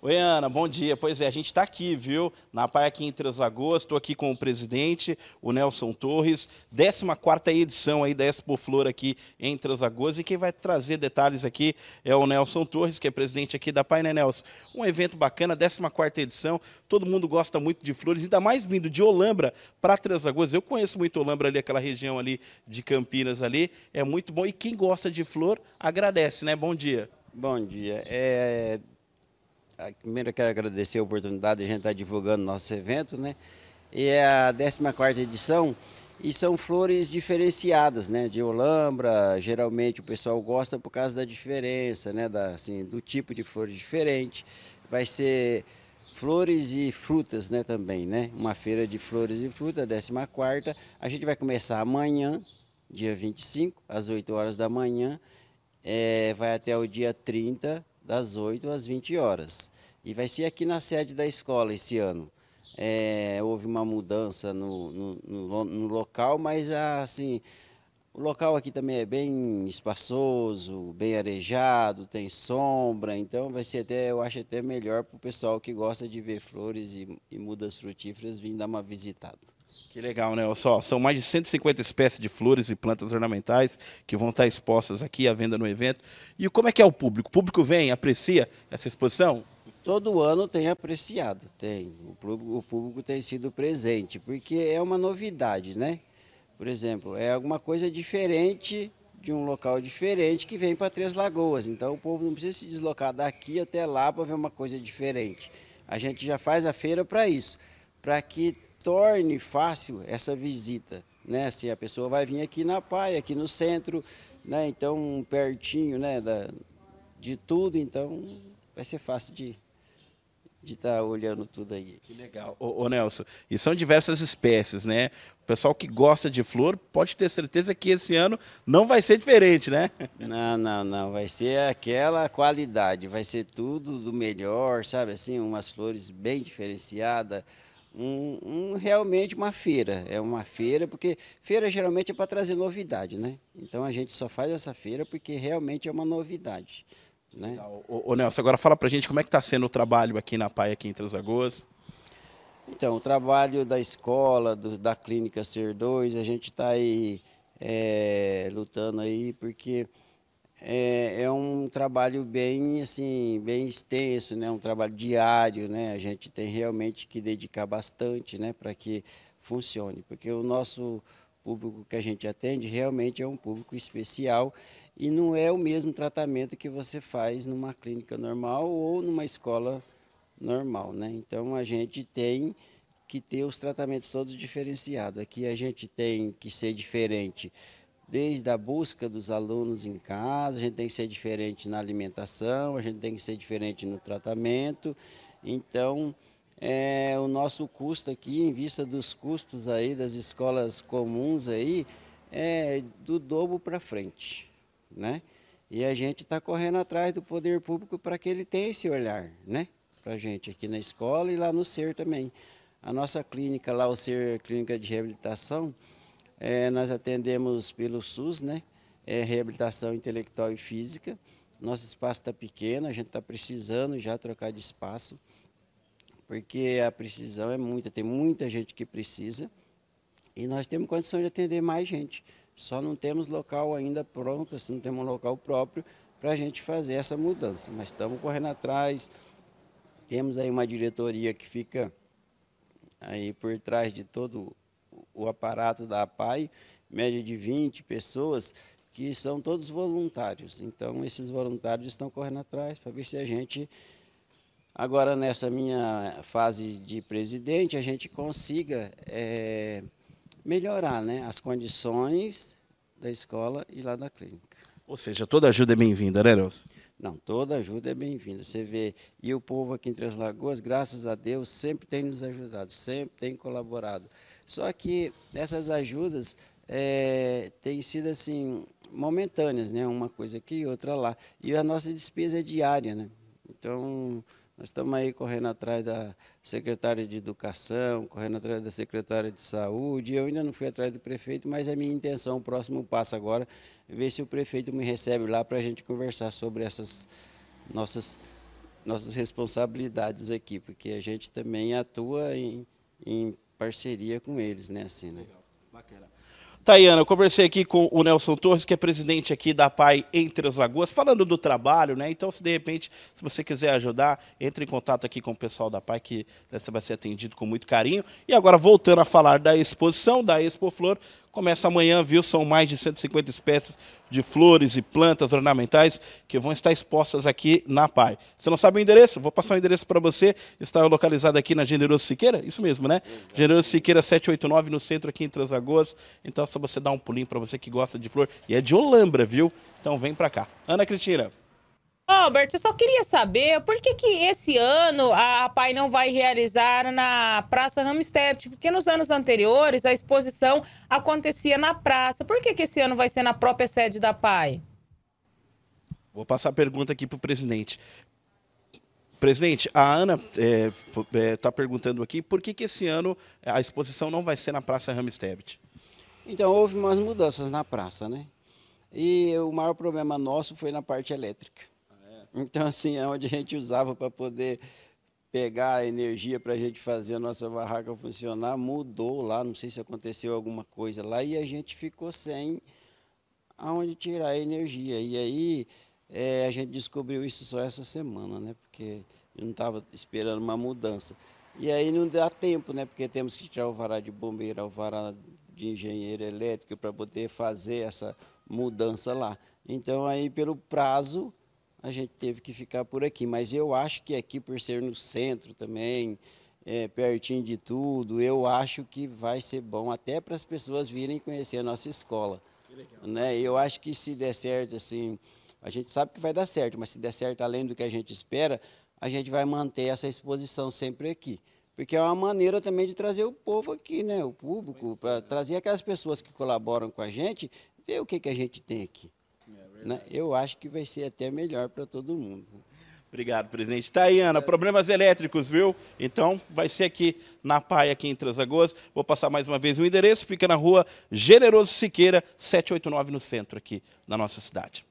Oi, Ana, bom dia. Pois é, a gente está aqui, viu? Na Parque Entre Três Lagoas, estou aqui com o presidente, o Nelson Torres, 14 edição aí da Expo Flor aqui Entre Três Lagoas, e quem vai trazer detalhes aqui é o Nelson Torres, que é presidente aqui da Pai, né, Nelson? Um evento bacana, 14 edição, todo mundo gosta muito de flores, ainda mais lindo, de Olambra para Três Lagoas. Eu conheço muito Olambra ali, aquela região ali de Campinas ali, é muito bom, e quem gosta de flor agradece, né? Bom dia. Bom dia. É primeiro eu quero agradecer a oportunidade de a gente estar tá divulgando nosso evento, né? E é a 14ª edição e são flores diferenciadas, né? De Olambra, geralmente o pessoal gosta por causa da diferença, né? Da, assim, do tipo de flor diferente. Vai ser flores e frutas, né? Também, né? Uma feira de flores e frutas, 14ª. A gente vai começar amanhã, dia 25, às 8 horas da manhã. É, vai até o dia 30, das 8 às 20 horas. E vai ser aqui na sede da escola esse ano. É, houve uma mudança no, no, no, no local, mas assim, o local aqui também é bem espaçoso, bem arejado, tem sombra, então vai ser até, eu acho até melhor para o pessoal que gosta de ver flores e, e, mudas frutíferas vir dar uma visitada. Que legal, né? só, são mais de 150 espécies de flores e plantas ornamentais que vão estar expostas aqui à venda no evento. E como é que é o público? O público vem, aprecia essa exposição? Todo ano tem apreciado, tem. O público, o público tem sido presente, porque é uma novidade, né? Por exemplo, é alguma coisa diferente de um local diferente que vem para Três Lagoas. Então o povo não precisa se deslocar daqui até lá para ver uma coisa diferente. A gente já faz a feira para isso, para que torne fácil essa visita. Né? Assim, a pessoa vai vir aqui na Pai, aqui no centro, né? então pertinho né? Da, de tudo, então vai ser fácil de ir de estar tá olhando tudo aí. Que legal. Ô, ô, Nelson, e são diversas espécies, né? O pessoal que gosta de flor pode ter certeza que esse ano não vai ser diferente, né? Não, não, não. Vai ser aquela qualidade, vai ser tudo do melhor, sabe? Assim, umas flores bem diferenciadas. Um, um, realmente uma feira. É uma feira, porque feira geralmente é para trazer novidade, né? Então a gente só faz essa feira porque realmente é uma novidade. Né? O, tá, o, Nelson, agora fala para gente como é que está sendo o trabalho aqui na PAI, aqui em Três Lagoas. Então, o trabalho da escola, do, da clínica Ser 2, a gente está aí é, lutando aí, porque é, é, um trabalho bem, assim, bem extenso, né? um trabalho diário, né? a gente tem realmente que dedicar bastante né? para que funcione, porque o nosso público que a gente atende realmente é um público especial e não é o mesmo tratamento que você faz numa clínica normal ou numa escola normal, né? Então a gente tem que ter os tratamentos todos diferenciados. Aqui a gente tem que ser diferente desde a busca dos alunos em casa, a gente tem que ser diferente na alimentação, a gente tem que ser diferente no tratamento. Então, é, o nosso custo aqui, em vista dos custos aí das escolas comuns aí, é do dobro para frente né? E a gente está correndo atrás do poder público para que ele tenha esse olhar, né? Para a gente aqui na escola e lá no SER também. A nossa clínica lá, o SER Clínica de Reabilitação, é, nós atendemos pelo SUS, né? É, reabilitação intelectual e física. Nosso espaço está pequeno, a gente está precisando já trocar de espaço, porque a precisão é muita, tem muita gente que precisa e nós temos condição de atender mais gente. Só não temos local ainda pronto, assim, não temos um local próprio para a gente fazer essa mudança. Mas estamos correndo atrás, temos aí uma diretoria que fica aí por trás de todo o aparato da APAI, média de 20 pessoas, que são todos voluntários. Então, esses voluntários estão correndo atrás para ver se a gente, agora nessa minha fase de presidente, a gente consiga é, melhorar né, as condições da escola e lá da clínica. Ou seja, toda ajuda é bem-vinda, né, Nelson? Não, toda ajuda é bem-vinda. Você vê, e o povo aqui em Três Lagoas, graças a Deus, sempre tem nos ajudado, sempre tem colaborado. Só que essas ajudas é, têm sido assim momentâneas, né? Uma coisa aqui, outra lá. E a nossa despesa é diária, né? Então, nós estamos aí correndo atrás da secretária de Educação, correndo atrás da secretária de Saúde. Eu ainda não fui atrás do prefeito, mas é minha intenção, o próximo passo agora, é ver se o prefeito me recebe lá para a gente conversar sobre essas nossas, nossas responsabilidades aqui, porque a gente também atua em, em parceria com eles, né? Assim, né? Bacana. Tayana, eu conversei aqui com o Nelson Torres, que é presidente aqui da PAI Entre as Lagoas, falando do trabalho, né? Então, se de repente, se você quiser ajudar, entre em contato aqui com o pessoal da PAI, que né, você vai ser atendido com muito carinho. E agora, voltando a falar da exposição, da Expo Flor, Começa amanhã, viu? São mais de 150 espécies de flores e plantas ornamentais que vão estar expostas aqui na PAI. Você não sabe o endereço? Vou passar o endereço para você. Está localizado aqui na Generoso Siqueira, isso mesmo, né? Generoso Siqueira 789 no centro aqui em Transagoas. Então é só você dar um pulinho para você que gosta de flor e é de Olambra, viu? Então vem para cá. Ana Cristina. Albert, eu só queria saber por que, que esse ano a PAI não vai realizar na Praça Ramstedt, tipo, porque nos anos anteriores a exposição acontecia na praça. Por que, que esse ano vai ser na própria sede da PAI? Vou passar a pergunta aqui para o presidente. Presidente, a Ana está é, é, tá perguntando aqui por que, que esse ano a exposição não vai ser na Praça Ramstedt. Então, houve umas mudanças na praça, né? E o maior problema nosso foi na parte elétrica. Então, assim, é onde a gente usava para poder pegar a energia para a gente fazer a nossa barraca funcionar, mudou lá, não sei se aconteceu alguma coisa lá, e a gente ficou sem aonde tirar a energia. E aí é, a gente descobriu isso só essa semana, né? Porque eu não estava esperando uma mudança. E aí não dá tempo, né? Porque temos que tirar o vará de bombeiro, o vará de engenheiro elétrico para poder fazer essa mudança lá. Então aí pelo prazo a gente teve que ficar por aqui. Mas eu acho que aqui, por ser no centro também, é, pertinho de tudo, eu acho que vai ser bom até para as pessoas virem conhecer a nossa escola. Né? Eu acho que se der certo, assim, a gente sabe que vai dar certo, mas se der certo além do que a gente espera, a gente vai manter essa exposição sempre aqui. Porque é uma maneira também de trazer o povo aqui, né? o público, para né? trazer aquelas pessoas que colaboram com a gente, ver o que, que a gente tem aqui. Né? Eu acho que vai ser até melhor para todo mundo. Obrigado, presidente. Tá aí, Ana, problemas elétricos, viu? Então, vai ser aqui na PAI, aqui em Transagoas. Vou passar mais uma vez o endereço, fica na rua Generoso Siqueira, 789, no centro aqui da nossa cidade.